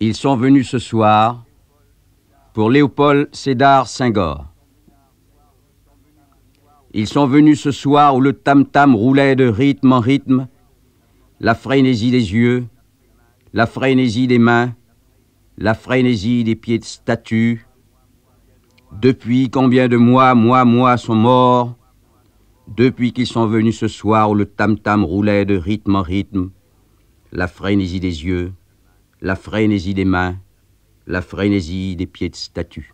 Ils sont venus ce soir pour Léopold Sédar Senghor. Ils sont venus ce soir où le tam-tam roulait de rythme en rythme, la frénésie des yeux, la frénésie des mains, la frénésie des pieds de statue. Depuis combien de mois, moi, moi sont morts, depuis qu'ils sont venus ce soir où le tam-tam roulait de rythme en rythme, la frénésie des yeux, la frénésie des mains, la frénésie des pieds de statue.